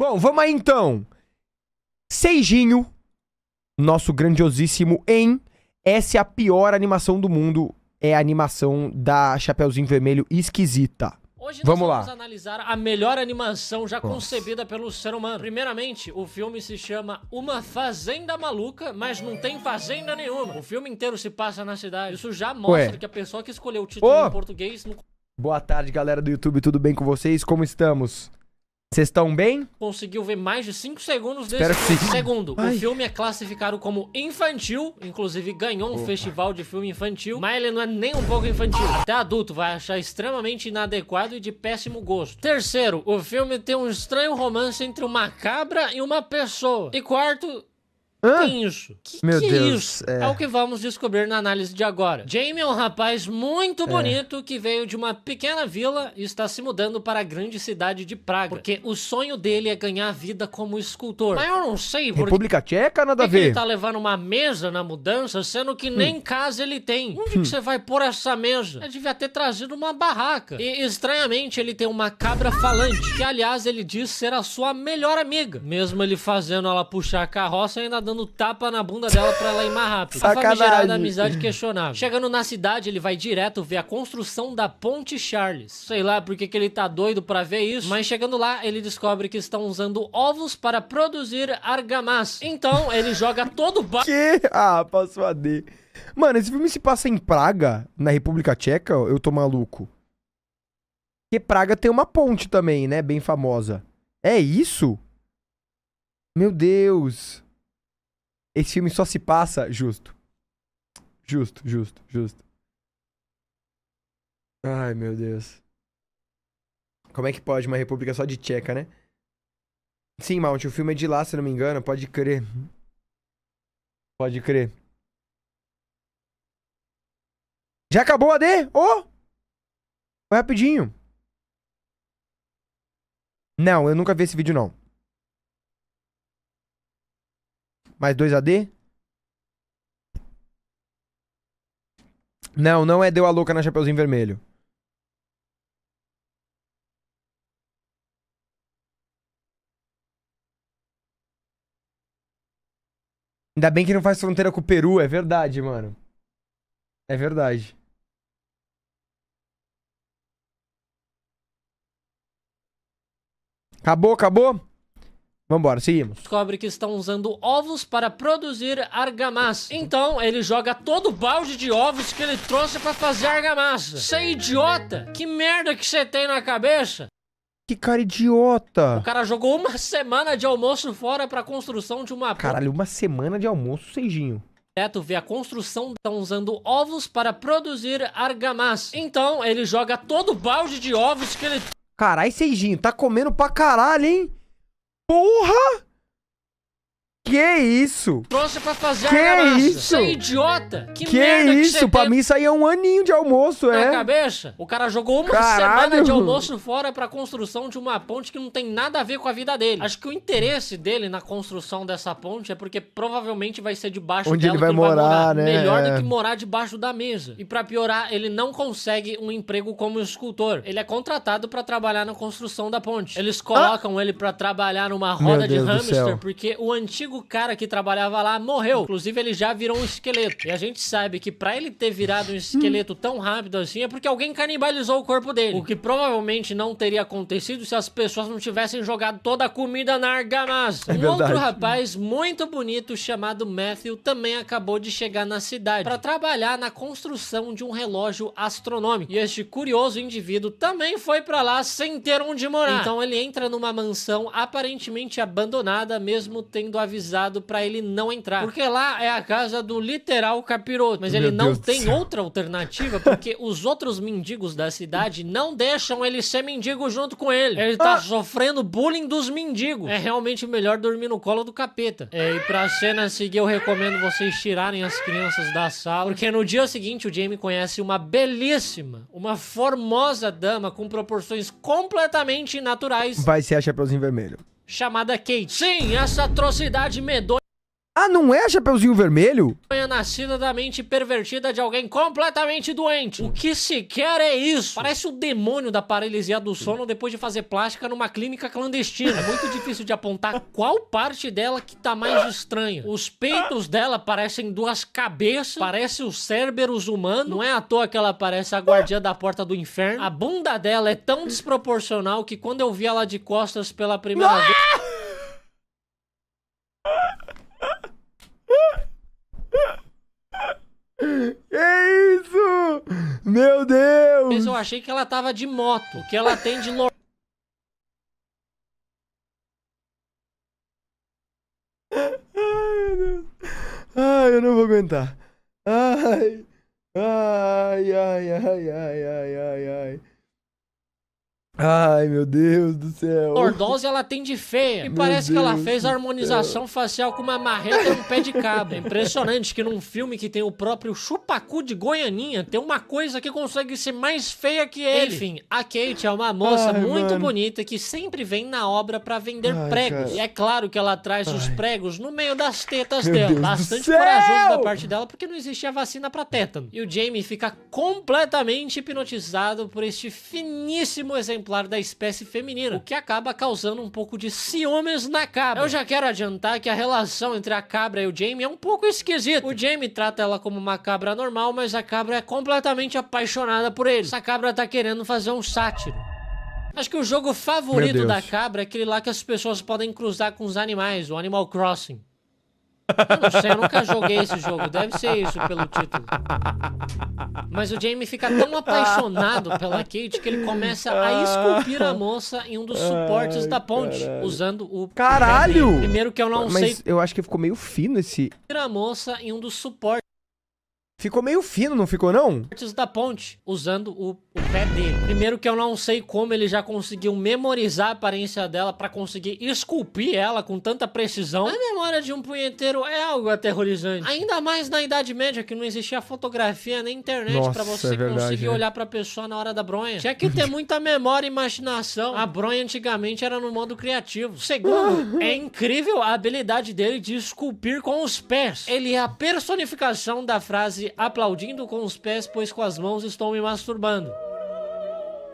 Bom, vamos aí então. Seijinho, nosso grandiosíssimo em. Essa é a pior animação do mundo. É a animação da Chapeuzinho Vermelho esquisita. Hoje Vamos vamos lá. analisar a melhor animação já concebida pelo ser humano. Primeiramente, o filme se chama Uma Fazenda Maluca, mas não tem fazenda nenhuma. O filme inteiro se passa na cidade. Isso já mostra Ué. que a pessoa que escolheu o título Ô! em português não Boa tarde, galera do YouTube, tudo bem com vocês? Como estamos? Vocês estão bem? Conseguiu ver mais de 5 segundos Espero desse que... segundo. Ai. O filme é classificado como infantil, inclusive ganhou um Opa. festival de filme infantil, mas ele não é nem um pouco infantil. Até adulto vai achar extremamente inadequado e de péssimo gosto. Terceiro, o filme tem um estranho romance entre uma cabra e uma pessoa. E quarto, Hã? isso? Que Meu que é Deus. Isso? É. é. o que vamos descobrir na análise de agora. Jamie é um rapaz muito é. bonito é. que veio de uma pequena vila e está se mudando para a grande cidade de Praga. Porque o sonho dele é ganhar vida como escultor. Mas eu não sei porque. República Tcheca, nada a ver. Ele tá levando uma mesa na mudança, sendo que hum. nem casa ele tem. Hum. Onde hum. que você vai pôr essa mesa? Ele devia ter trazido uma barraca. E estranhamente ele tem uma cabra falante, que aliás ele diz ser a sua melhor amiga. Mesmo ele fazendo ela puxar a carroça, ainda dando dando tapa na bunda dela pra ela ir mais rápido. Sacanagem. amizade questionável. Chegando na cidade, ele vai direto ver a construção da Ponte Charles. Sei lá porque que ele tá doido pra ver isso, mas chegando lá, ele descobre que estão usando ovos para produzir argamassa. Então, ele joga todo o ba... Que? Ah, passou a D. Mano, esse filme se passa em Praga, na República Tcheca, eu tô maluco. Que Praga tem uma ponte também, né? Bem famosa. É isso? Meu Deus. Esse filme só se passa justo. Justo, justo, justo. Ai, meu Deus. Como é que pode uma república só de tcheca, né? Sim, Mount, o filme é de lá, se não me engano. Pode crer. Pode crer. Já acabou a D? Ô! Oh! Foi rapidinho. Não, eu nunca vi esse vídeo, não. Mais 2 AD? Não, não é deu a louca na Chapeuzinho Vermelho. Ainda bem que não faz fronteira com o Peru, é verdade, mano. É verdade. Acabou, acabou? Vambora, seguimos. Descobre que estão usando ovos para produzir argamassa. Então, ele joga todo o balde de ovos que ele trouxe para fazer argamassa. Você é idiota! Que merda que você tem na cabeça? Que cara idiota! O cara jogou uma semana de almoço fora pra construção de uma... Caralho, uma semana de almoço, Seijinho é, Teto vê a construção estão usando ovos para produzir argamassa. Então, ele joga todo o balde de ovos que ele... Carai, Seijinho, tá comendo pra caralho, hein? Porra! Que isso? Trouxe pra fazer que a graça. isso? Você é idiota. Que, que merda isso? Que pra tem... mim isso aí é um aninho de almoço, Na é? Na cabeça? O cara jogou uma Caralho. semana de almoço fora pra construção de uma ponte que não tem nada a ver com a vida dele. Acho que o interesse dele na construção dessa ponte é porque provavelmente vai ser debaixo Onde dela ele vai, ele morar, vai morar, né? Melhor é. do que morar debaixo da mesa. E pra piorar, ele não consegue um emprego como escultor. Ele é contratado pra trabalhar na construção da ponte. Eles colocam ah. ele pra trabalhar numa roda de hamster porque o antigo antigo cara que trabalhava lá morreu. Inclusive, ele já virou um esqueleto. E a gente sabe que para ele ter virado um esqueleto tão rápido assim é porque alguém canibalizou o corpo dele. O que provavelmente não teria acontecido se as pessoas não tivessem jogado toda a comida na argamassa. É um outro rapaz muito bonito chamado Matthew também acabou de chegar na cidade para trabalhar na construção de um relógio astronômico. E este curioso indivíduo também foi para lá sem ter onde morar. Então ele entra numa mansão aparentemente abandonada, mesmo tendo avisado autorizado para ele não entrar. Porque lá é a casa do literal capiroto. Mas Meu ele não Deus tem outra alternativa, porque os outros mendigos da cidade não deixam ele ser mendigo junto com ele. Ele tá ah. sofrendo bullying dos mendigos. É realmente melhor dormir no colo do capeta. É, e pra cena seguir, eu recomendo vocês tirarem as crianças da sala, porque no dia seguinte o Jamie conhece uma belíssima, uma formosa dama com proporções completamente naturais. Vai ser a Chapeuzinho Vermelho chamada Kate. Sim, essa atrocidade medonha ah, não é Chapeuzinho Vermelho? Sonha nascida da mente pervertida de alguém completamente doente. O que sequer é isso. Parece o demônio da paralisia do sono depois de fazer plástica numa clínica clandestina. É muito difícil de apontar qual parte dela que tá mais estranha. Os peitos dela parecem duas cabeças, parece o Cerberus humano. Não é à toa que ela parece a guardiã da porta do inferno. A bunda dela é tão desproporcional que quando eu vi ela de costas pela primeira ah! vez... Que isso? Meu Deus! Mas eu achei que ela tava de moto, que ela tem de normal. Ai, eu não vou aguentar. Ai, ai, ai, ai, ai, ai, ai. Ai, meu Deus do céu. Lordose ela tem de feia. E parece Deus que ela fez a harmonização facial com uma marreta e um pé de cabra. É impressionante que num filme que tem o próprio chupacu de Goianinha, tem uma coisa que consegue ser mais feia que ele. Enfim, a Kate é uma moça Ai, muito mano. bonita que sempre vem na obra para vender Ai, pregos. Cara. E é claro que ela traz Ai. os pregos no meio das tetas meu dela. Deus Bastante corajoso da parte dela, porque não existia vacina pra tétano. E o Jamie fica completamente hipnotizado por este finíssimo exemplo exemplar da espécie feminina, o que acaba causando um pouco de ciúmes na cabra. Eu já quero adiantar que a relação entre a cabra e o Jamie é um pouco esquisita. O Jamie trata ela como uma cabra normal, mas a cabra é completamente apaixonada por ele. Essa cabra tá querendo fazer um sátiro. Acho que o jogo favorito da cabra é aquele lá que as pessoas podem cruzar com os animais, o Animal Crossing. Eu não sei, eu nunca joguei esse jogo. Deve ser isso pelo título. Mas o Jamie fica tão apaixonado pela Kate que ele começa a ah. esculpir a moça em um dos suportes Ai, da ponte, caralho. usando o. Caralho! Primeiro que eu não Mas sei. Mas eu acho que ficou meio fino esse. A moça em um dos suportes. Ficou meio fino, não ficou não? partes da ponte, usando o, o, pé dele. Primeiro que eu não sei como ele já conseguiu memorizar a aparência dela para conseguir esculpir ela com tanta precisão. A memória de um punheteiro é algo aterrorizante. Ainda mais na Idade Média, que não existia fotografia nem internet para é você é verdade, conseguir né? olhar pra pessoa na hora da bronha. Tinha que ter muita memória e imaginação. A bronha antigamente era no modo criativo. Segundo, é incrível a habilidade dele de esculpir com os pés. Ele é a personificação da frase aplaudindo com os pés, pois com as mãos estou me masturbando.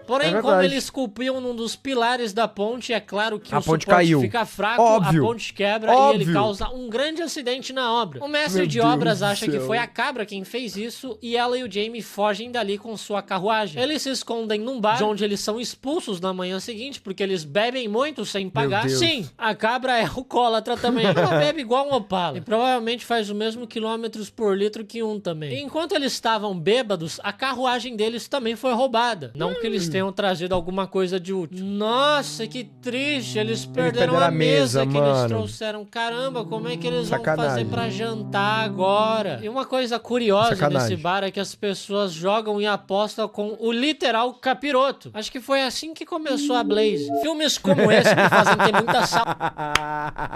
Porém, é como eles esculpiam num dos pilares da ponte, é claro que a o ponte caiu. fica fraco, Óbvio. a ponte quebra Óbvio. e ele causa um grande acidente na obra. O mestre Meu de Deus obras acha que foi a cabra quem fez isso e ela e o Jamie fogem dali com sua carruagem. Eles se escondem num bar, de onde eles são expulsos na manhã seguinte porque eles bebem muito sem pagar. Sim, a cabra é alcoólatra também. Ela bebe igual um opala e provavelmente faz o mesmo quilômetros por litro que um também. enquanto eles estavam bêbados, a carruagem deles também foi roubada. Não que eles tenham trazido alguma coisa de útil. Nossa, que triste. Eles perderam, perderam a mesa, mesa que mano. eles trouxeram. Caramba, como é que eles Sacanagem. vão fazer pra jantar agora? E uma coisa curiosa Sacanagem. nesse bar é que as pessoas jogam e apostam com o literal capiroto. Acho que foi assim que começou a Blaze. Filmes como esse me fazem ter muita sal.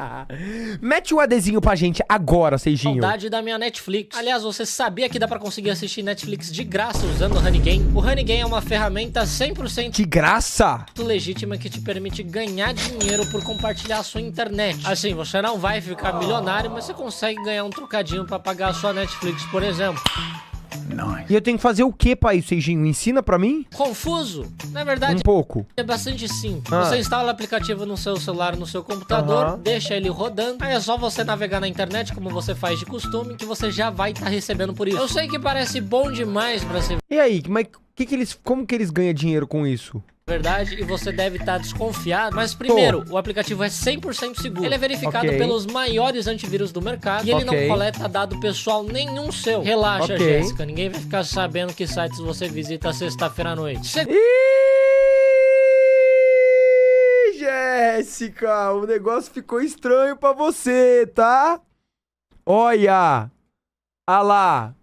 Mete o um adesinho pra gente agora, Seijinho. Saudade da minha Netflix. Aliás, você sabia que dá para conseguir assistir Netflix de graça usando o Honey Game? O Honey Game é uma ferramenta sem 100% Que graça! legítima que te permite ganhar dinheiro por compartilhar a sua internet. Assim, você não vai ficar milionário, mas você consegue ganhar um trocadinho para pagar a sua Netflix, por exemplo. Nice. E eu tenho que fazer o que, isso, Seijinho, ensina para mim? Confuso? Na verdade, um pouco. É bastante simples. Ah. Você instala o aplicativo no seu celular, no seu computador, uh -huh. deixa ele rodando. Aí é só você navegar na internet, como você faz de costume, que você já vai estar tá recebendo por isso. Eu sei que parece bom demais pra ser. E aí, mas que, que eles, como que eles ganham dinheiro com isso? verdade, e você deve estar tá desconfiado. Mas primeiro, o aplicativo é 100% seguro. Ele é verificado okay. pelos maiores antivírus do mercado e ele okay. não coleta dado pessoal nenhum seu. Relaxa, okay. Jéssica, ninguém vai ficar sabendo que sites você visita sexta-feira à noite. Se... Ih, Jéssica, o negócio ficou estranho para você, tá? Olha! Ah lá!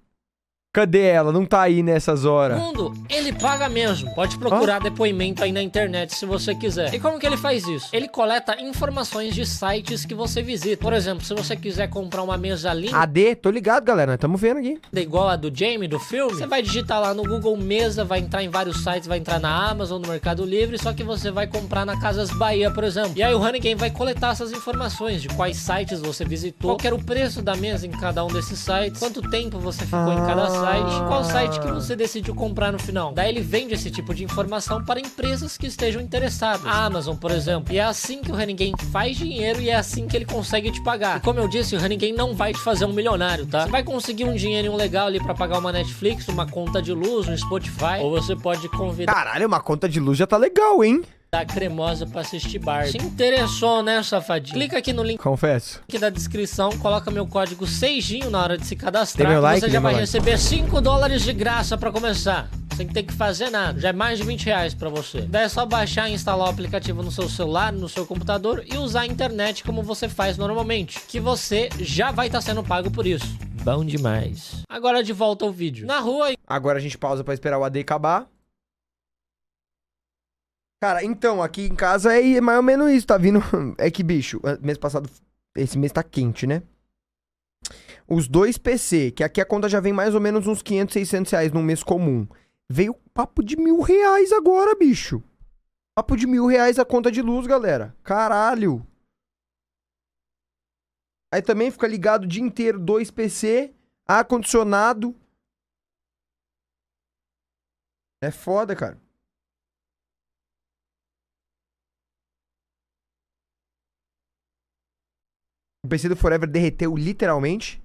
Cadê ela? Não tá aí nessas horas. Mundo, ele paga mesmo. Pode procurar ah? depoimento aí na internet se você quiser. E como que ele faz isso? Ele coleta informações de sites que você visita. Por exemplo, se você quiser comprar uma mesa linda... AD? Tô ligado, galera. Nós estamos vendo aqui. Igual a do Jamie, do filme. Você vai digitar lá no Google Mesa, vai entrar em vários sites, vai entrar na Amazon, no Mercado Livre, só que você vai comprar na Casas Bahia, por exemplo. E aí o Honeygain vai coletar essas informações de quais sites você visitou, qual era o preço da mesa em cada um desses sites, quanto tempo você ficou ah. em cada site site e qual site que você ah. decidiu comprar no final. Daí ele vende esse tipo de informação para empresas que estejam interessadas. A Amazon, por exemplo. E é assim que o Honey Game faz dinheiro e é assim que ele consegue te pagar. E como eu disse, o Honey Game não vai te fazer um milionário, tá? Você vai conseguir um dinheirinho legal ali para pagar uma Netflix, uma conta de luz, um Spotify, ou você pode convidar. Caralho, uma conta de luz já tá legal, hein? da tá cremosa pra assistir Barbie. Se interessou, né, safadinho? Clica aqui no link. Confesso. Aqui da descrição, coloca meu código Seijinho na hora de se cadastrar. Dê meu like, você já vai like. receber 5 dólares de graça pra começar. Sem ter que fazer nada. Já é mais de 20 reais pra você. Daí é só baixar e instalar o aplicativo no seu celular, no seu computador e usar a internet como você faz normalmente. Que você já vai estar tá sendo pago por isso. Bom demais. Agora de volta ao vídeo. Na rua. Agora a gente pausa pra esperar o AD acabar. Cara, então, aqui em casa é, é mais ou menos isso, tá vindo. É que, bicho, mês passado. Esse mês tá quente, né? Os dois PC, que aqui a conta já vem mais ou menos uns 500, 600 reais num mês comum. Veio papo de mil reais agora, bicho. Papo de mil reais a conta de luz, galera. Caralho. Aí também fica ligado o dia inteiro, dois PC, ar-condicionado. É foda, cara. O PC do Forever derreteu literalmente.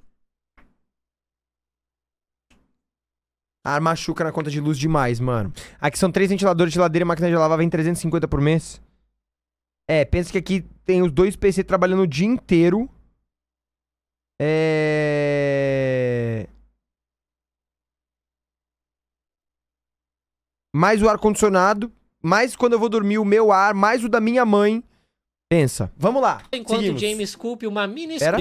A ah, machuca na conta de luz demais, mano. Aqui são três ventiladores de ladeira e máquina de lavar vem 350 por mês. É, pensa que aqui tem os dois PC trabalhando o dia inteiro. É... Mais o ar-condicionado. Mais quando eu vou dormir, o meu ar. Mais o da minha mãe. Pensa. Vamos lá. Enquanto Seguimos. James culpe uma mini Pera.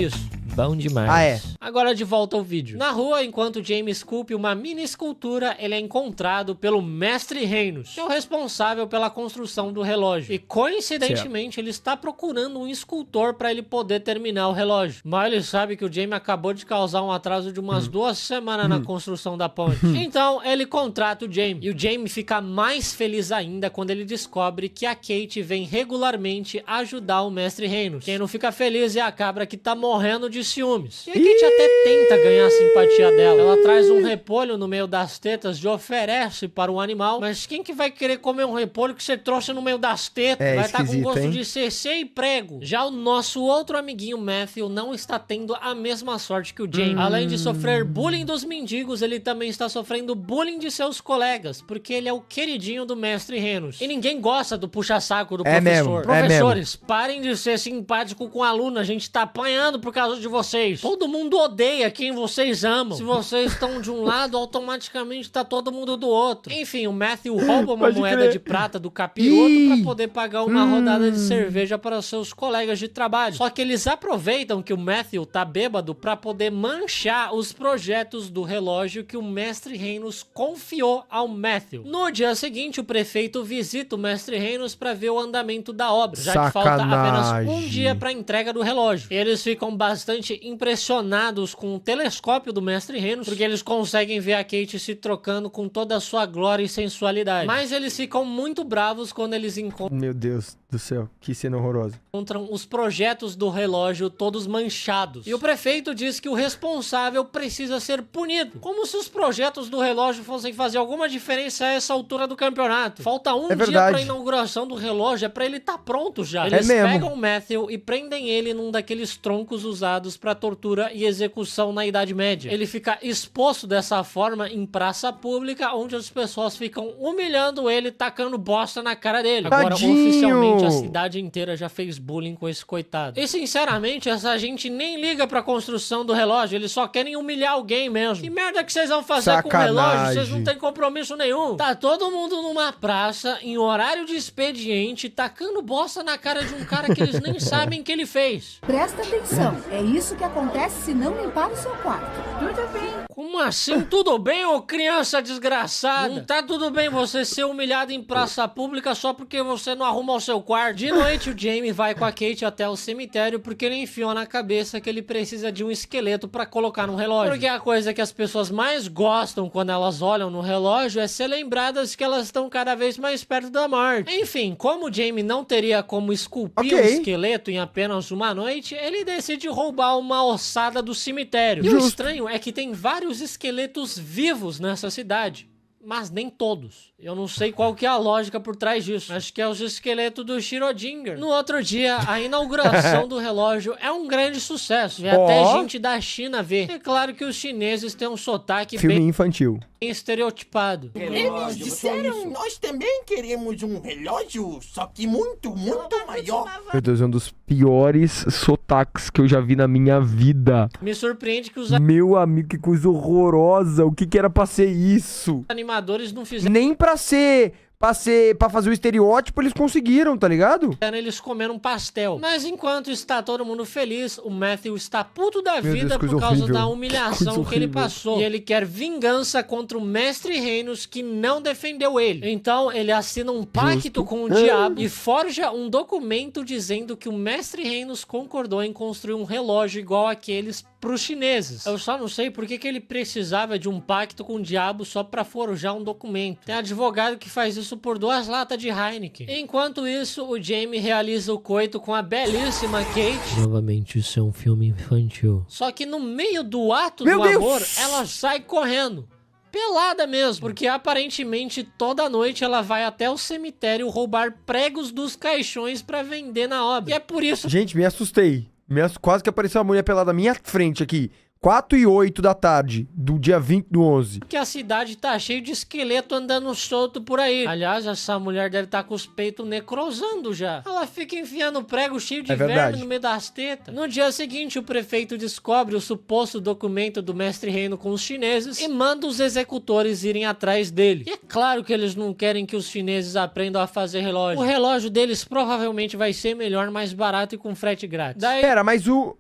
Bom demais. Ah, é. Agora de volta ao vídeo. Na rua, enquanto James esculpe uma mini escultura, ele é encontrado pelo Mestre Reinos, que é o responsável pela construção do relógio. E coincidentemente, ele está procurando um escultor para ele poder terminar o relógio. Mas ele sabe que o James acabou de causar um atraso de umas hum. duas semanas hum. na construção da ponte. Hum. Então, ele contrata o James. E o James fica mais feliz ainda quando ele descobre que a Kate vem regularmente ajudar o Mestre Reinos. Quem não fica feliz é a cabra que tá morrendo de de ciúmes. E a Kate até tenta ganhar a simpatia dela. Ela traz um repolho no meio das tetas e oferece para o animal. Mas quem que vai querer comer um repolho que você trouxe no meio das tetas? É, vai estar tá com gosto hein? de CC e prego. Já o nosso outro amiguinho Matthew não está tendo a mesma sorte que o James. Hum. Além de sofrer bullying dos mendigos, ele também está sofrendo bullying de seus colegas, porque ele é o queridinho do mestre Renos. E ninguém gosta do puxa-saco do é professor. É mesmo, Professores, é mesmo. parem de ser simpático com o aluno, a gente está apanhando por causa de vocês. Todo mundo odeia quem vocês amam. Se vocês estão de um lado, automaticamente tá todo mundo do outro. Enfim, o Matthew rouba uma Pode moeda crer. de prata do capiroto para poder pagar uma hum. rodada de cerveja para seus colegas de trabalho. Só que eles aproveitam que o Matthew tá bêbado para poder manchar os projetos do relógio que o mestre Reinos confiou ao Matthew. No dia seguinte, o prefeito visita o mestre Reinos para ver o andamento da obra, já Sacanagem. que falta apenas um dia para entrega do relógio. Eles ficam bastante bastante impressionados com o telescópio do mestre Renos, porque eles conseguem ver a Kate se trocando com toda a sua glória e sensualidade. Mas eles ficam muito bravos quando eles encontram. Meu Deus do céu, que cena horrorosa. Encontram os projetos do relógio todos manchados. E o prefeito diz que o responsável precisa ser punido. Como se os projetos do relógio fossem fazer alguma diferença a essa altura do campeonato. Falta um é dia pra inauguração do relógio, é pra ele estar tá pronto já. É eles é pegam o Matthew e prendem ele num daqueles troncos usados levados para tortura e execução na Idade Média. Ele fica exposto dessa forma em praça pública, onde as pessoas ficam humilhando ele, tacando bosta na cara dele. Agora, Tadinho. oficialmente, a cidade inteira já fez bullying com esse coitado. E sinceramente, essa gente nem liga pra construção do relógio, eles só querem humilhar alguém mesmo. Que merda que vocês vão fazer Sacanagem. com o relógio? Vocês não têm compromisso nenhum. Tá todo mundo numa praça, em horário de expediente, tacando bosta na cara de um cara que eles nem sabem que ele fez. Presta atenção, é isso isso que acontece se não limpar o seu quarto. Tudo bem. Como assim? Tudo bem, ô criança desgraçada? Não tá tudo bem você ser humilhado em praça pública só porque você não arruma o seu quarto. De noite, o Jamie vai com a Kate até o cemitério porque ele enfiou na cabeça que ele precisa de um esqueleto para colocar no relógio. Porque a coisa que as pessoas mais gostam quando elas olham no relógio é ser lembradas que elas estão cada vez mais perto da morte. Enfim, como o Jamie não teria como esculpir o okay. um esqueleto em apenas uma noite, ele decide roubar uma ossada do cemitério. Justo. E o estranho é que tem vários esqueletos vivos nessa cidade, mas nem todos. Eu não sei qual que é a lógica por trás disso. Acho que é os esqueletos do Shirodinger. No outro dia, a inauguração do relógio é um grande sucesso. E oh. até gente da China vê. É claro que os chineses têm um sotaque Filme bem infantil. estereotipado. Eles disseram, nós também queremos um relógio, só que muito, muito maior. Meu Deus, é um dos piores sotaques que eu já vi na minha vida. Me surpreende que os... Meu amigo, que coisa horrorosa. O que que era pra ser isso? Animadores não fizeram... Nem pra para ser pra, ser, pra fazer o estereótipo, eles conseguiram, tá ligado? Eles comeram um pastel. Mas enquanto está todo mundo feliz, o Matthew está puto da vida Deus, por causa horrível. da humilhação que, que ele passou. E ele quer vingança contra o Mestre Reinos que não defendeu ele. Então ele assina um pacto Justo. com o é. diabo e forja um documento dizendo que o Mestre Reinos concordou em construir um relógio igual aqueles para os chineses. Eu só não sei por que, que ele precisava de um pacto com o diabo só para forjar um documento. Tem advogado que faz isso isso por duas latas de Heineken. Enquanto isso, o Jamie realiza o coito com a belíssima Kate. Novamente, isso é um filme infantil. Só que no meio do ato Meu do Deus. amor, ela sai correndo pelada mesmo, porque aparentemente toda noite ela vai até o cemitério roubar pregos dos caixões para vender na obra. E é por isso. Gente, me assustei. Me ass... Quase que apareceu uma mulher pelada na minha frente aqui. 4 e 8 da tarde do dia 20 do 11. Que a cidade tá cheia de esqueleto andando solto por aí. Aliás, essa mulher deve estar tá com os peitos necrosando já. Ela fica enfiando prego cheio de é verme no meio das tetas. No dia seguinte, o prefeito descobre o suposto documento do mestre reino com os chineses e manda os executores irem atrás dele. E é claro que eles não querem que os chineses aprendam a fazer relógio. O relógio deles provavelmente vai ser melhor, mais barato e com frete grátis. Daí... Pera, mas o,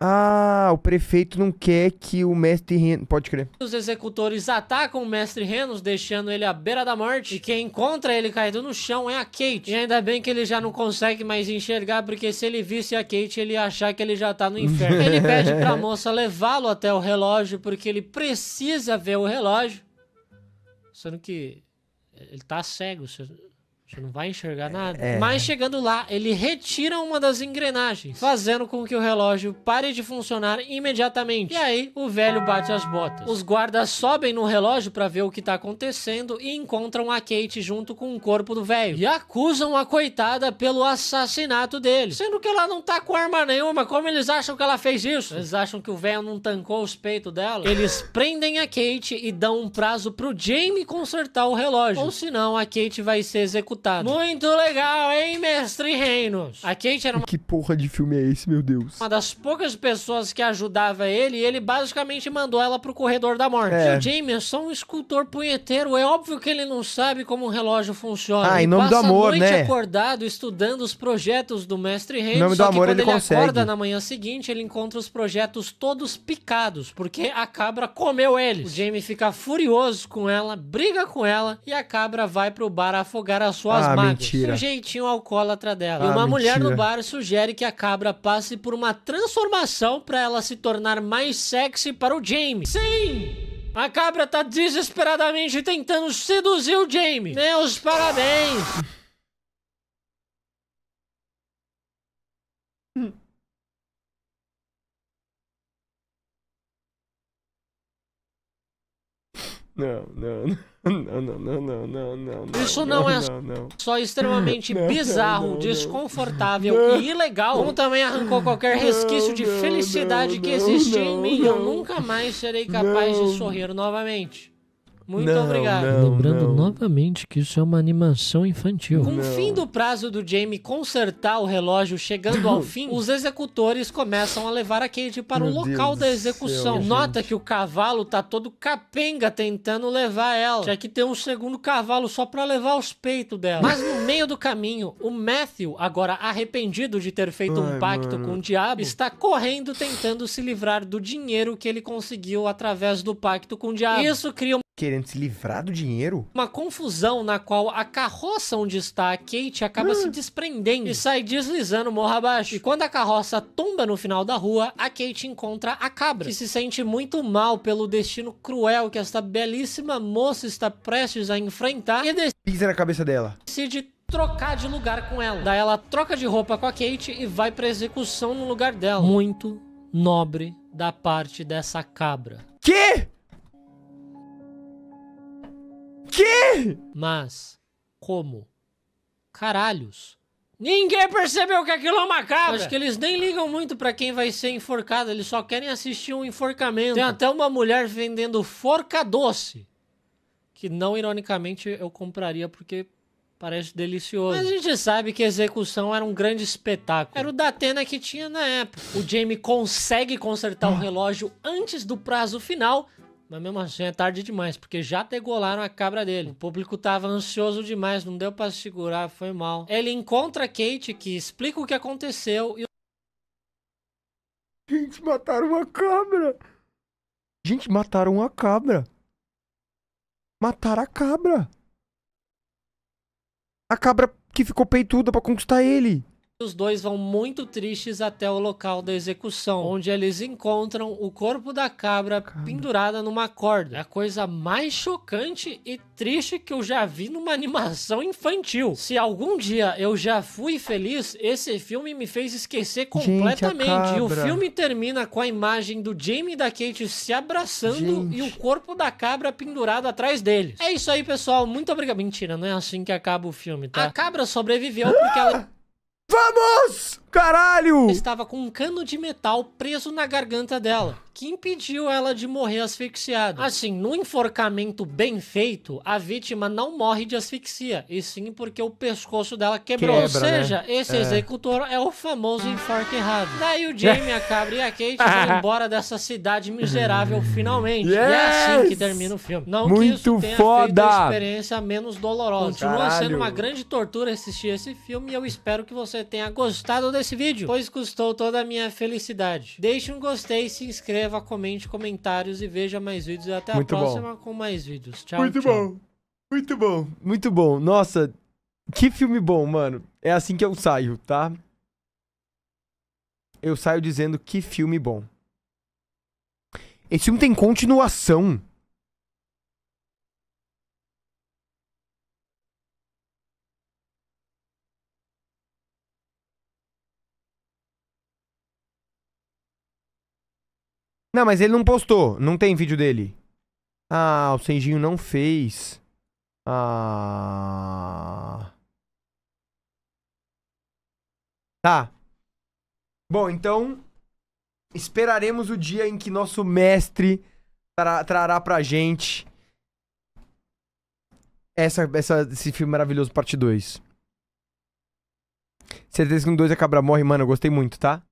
ah, o prefeito não quer que o mestre Renos. Pode crer. Os executores atacam o mestre Renos, deixando ele à beira da morte. E quem encontra ele caído no chão é a Kate. E ainda bem que ele já não consegue mais enxergar, porque se ele visse a Kate, ele ia achar que ele já tá no inferno. ele pede pra moça levá-lo até o relógio, porque ele precisa ver o relógio. Sendo que ele tá cego. Você... Você não vai enxergar é. nada. É. Mas chegando lá, ele retira uma das engrenagens, fazendo com que o relógio pare de funcionar imediatamente. E aí, o velho bate as botas. Os guardas sobem no relógio para ver o que tá acontecendo e encontram a Kate junto com o corpo do velho. E acusam a coitada pelo assassinato dele. Sendo que ela não tá com arma nenhuma, como eles acham que ela fez isso? Eles acham que o velho não tancou os peitos dela? Eles prendem a Kate e dão um prazo pro Jamie consertar o relógio. Ou senão, a Kate vai ser executada muito legal, hein, mestre Reinos? A Kate era uma... Que porra de filme é esse, meu Deus? Uma das poucas pessoas que ajudava ele e ele basicamente mandou ela pro corredor da morte. É. O Jameson, é um escultor punheteiro, é óbvio que ele não sabe como um relógio funciona. Ah, em nome do amor, né? noite acordado estudando os projetos do mestre Reinos. Em nome do amor quando ele, ele consegue. acorda na manhã seguinte, ele encontra os projetos todos picados, porque a cabra comeu eles. O Jamie fica furioso com ela, briga com ela e a cabra vai pro bar afogar a sua pessoas ah, magras. Mentira. Um jeitinho alcoólatra dela. Ah, e uma mentira. mulher no bar sugere que a cabra passe por uma transformação para ela se tornar mais sexy para o Jamie. Sim! A cabra tá desesperadamente tentando seduzir o Jamie. Meus parabéns! Hum. não, não, não, não, não, não, não, não. Isso não, é só extremamente bizarro, desconfortável e ilegal, como também arrancou qualquer resquício de felicidade que existia em mim. Eu nunca mais serei capaz de sorrir novamente. Muito não, obrigado. Não, Lembrando não. novamente que isso é uma animação infantil. Com o fim do prazo do Jamie consertar o relógio chegando ao fim, os executores começam a levar a Kate para Meu o local Deus da execução. Céu, Nota gente. que o cavalo tá todo capenga tentando levar ela. Já que ter um segundo cavalo só para levar os peitos dela. Mas no meio do caminho, o Matthew, agora arrependido de ter feito Ai, um pacto mano. com o diabo, está correndo tentando se livrar do dinheiro que ele conseguiu através do pacto com o diabo. Isso cria uma querendo se livrar do dinheiro? Uma confusão na qual a carroça onde está a Kate acaba se ah. desprendendo e sai deslizando morra abaixo. E quando a carroça tomba no final da rua, a Kate encontra a cabra, que se sente muito mal pelo destino cruel que esta belíssima moça está prestes a enfrentar e decide... Pisa na cabeça dela. Decide trocar de lugar com ela. Daí ela troca de roupa com a Kate e vai pra execução no lugar dela. Muito nobre da parte dessa cabra. Que? quê? Mas, como? Caralhos. Ninguém percebeu que aquilo é uma cabra. Acho que eles nem ligam muito para quem vai ser enforcado, eles só querem assistir um enforcamento. Tem até uma mulher vendendo forca doce, que não ironicamente eu compraria porque parece delicioso. Mas a gente sabe que a execução era um grande espetáculo. Era o da Atena que tinha na época. O Jamie consegue consertar o ah. relógio antes do prazo final mas mesmo assim é tarde demais, porque já degolaram a cabra dele. O público tava ansioso demais, não deu para segurar, foi mal. Ele encontra Kate, que explica o que aconteceu e. Gente, mataram uma cabra! Gente, mataram a cabra! Mataram a cabra! A cabra que ficou peituda para conquistar ele! Os dois vão muito tristes até o local da execução, onde eles encontram o corpo da cabra, pendurada numa corda. É a coisa mais chocante e triste que eu já vi numa animação infantil. Se algum dia eu já fui feliz, esse filme me fez esquecer completamente. Gente, e o filme termina com a imagem do Jamie e da Kate se abraçando Gente. e o corpo da cabra pendurado atrás deles. É isso aí, pessoal. Muito obrigado. Mentira, não é assim que acaba o filme, tá? A cabra sobreviveu porque ela. Vamos! Caralho! Estava com um cano de metal preso na garganta dela, que impediu ela de morrer asfixiada. Assim, num enforcamento bem feito, a vítima não morre de asfixia, e sim porque o pescoço dela quebrou. Quebra, Ou né? seja, né? esse é. executor é o famoso enforque errado. Daí o Jamie, a cabra e a Kate vão embora dessa cidade miserável finalmente. Yes! E é assim que termina o filme. Não Muito que isso tenha foda. feito a experiência menos dolorosa. Continua sendo uma grande tortura assistir esse filme e eu espero que você você tenha gostado desse vídeo, pois custou toda a minha felicidade. Deixe um gostei, se inscreva, comente comentários e veja mais vídeos. Até Muito a próxima bom. com mais vídeos. Tchau, Muito tchau. bom. Muito bom. Muito bom. Nossa, que filme bom, mano. É assim que eu saio, tá? Eu saio dizendo que filme bom. Esse filme tem continuação. Não, mas ele não postou. Não tem vídeo dele. Ah, o Senjinho não fez. Ah. Tá. Bom, então. Esperaremos o dia em que nosso mestre trará, trará pra gente essa, essa, esse filme maravilhoso, parte 2. Certeza que no 2 a cabra morre, mano. Eu gostei muito, tá?